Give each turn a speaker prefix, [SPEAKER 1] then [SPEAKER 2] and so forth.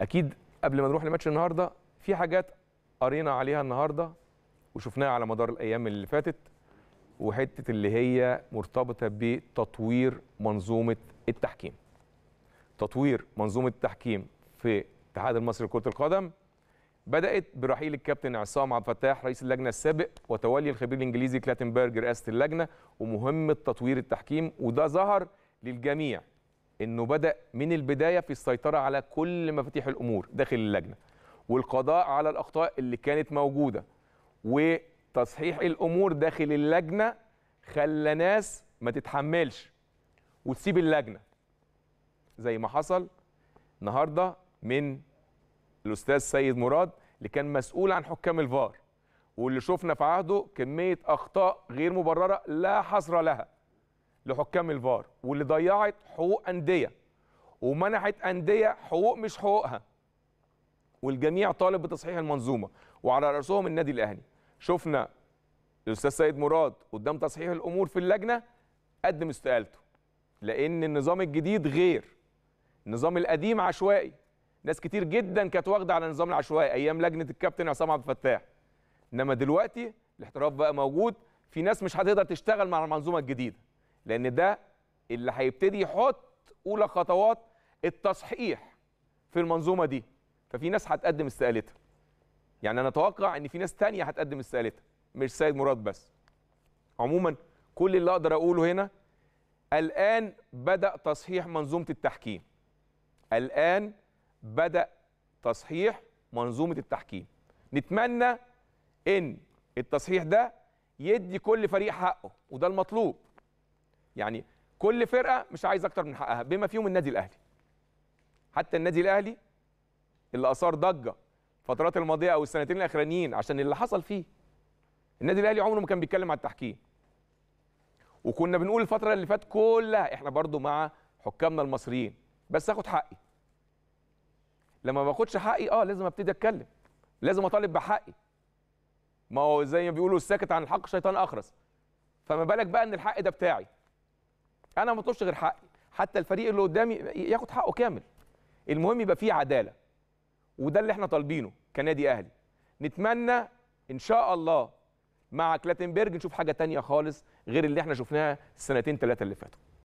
[SPEAKER 1] اكيد قبل ما نروح لماتش النهارده في حاجات قرينا عليها النهارده وشفناها على مدار الايام اللي فاتت وحته اللي هي مرتبطه بتطوير منظومه التحكيم. تطوير منظومه التحكيم في الاتحاد المصري لكره القدم بدات برحيل الكابتن عصام عبد الفتاح رئيس اللجنه السابق وتولي الخبير الانجليزي كلاتنبرج رئاسه اللجنه ومهمه تطوير التحكيم وده ظهر للجميع انه بدا من البدايه في السيطره على كل مفاتيح الامور داخل اللجنه والقضاء على الاخطاء اللي كانت موجوده وتصحيح الامور داخل اللجنه خلى ناس ما تتحملش وتسيب اللجنه زي ما حصل النهارده من الاستاذ سيد مراد اللي كان مسؤول عن حكام الفار واللي شفنا في عهده كميه اخطاء غير مبرره لا حصر لها لحكام الفار واللي ضيعت حقوق انديه ومنحت انديه حقوق مش حقوقها والجميع طالب بتصحيح المنظومه وعلى راسهم النادي الاهلي شفنا الاستاذ سيد مراد قدام تصحيح الامور في اللجنه قدم استقالته لان النظام الجديد غير النظام القديم عشوائي ناس كتير جدا كانت واخده على النظام العشوائي ايام لجنه الكابتن عصام عبد الفتاح انما دلوقتي الاحتراف بقى موجود في ناس مش هتقدر تشتغل مع المنظومه الجديده لان ده اللي هيبتدي يحط اولى خطوات التصحيح في المنظومه دي ففي ناس هتقدم استقالتها يعني انا اتوقع ان في ناس تانية هتقدم استقالتها مش سيد مراد بس عموما كل اللي اقدر اقوله هنا الان بدا تصحيح منظومه التحكيم الان بدا تصحيح منظومه التحكيم نتمنى ان التصحيح ده يدي كل فريق حقه وده المطلوب يعني كل فرقه مش عايز اكتر من حقها بما فيهم النادي الاهلي حتى النادي الاهلي اللي اثار ضجه الفترات الماضيه او السنتين الاخرانيين عشان اللي حصل فيه النادي الاهلي عمره ما كان بيتكلم على التحكيم وكنا بنقول الفتره اللي فاتت كلها احنا برضو مع حكامنا المصريين بس اخد حقي لما ما باخدش حقي اه لازم ابتدي اتكلم لازم اطالب بحقي ما هو زي ما بيقولوا الساكت عن الحق شيطان اخرس فما بالك بقى ان الحق ده بتاعي انا ما بطلبش غير حقي حتى الفريق اللي قدامي ياخد حقه كامل المهم يبقى فيه عداله وده اللي احنا طالبينه كنادي اهلي نتمنى ان شاء الله مع كلاتنبرج نشوف حاجه تانية خالص غير اللي احنا شفناها السنتين ثلاثه اللي فاتوا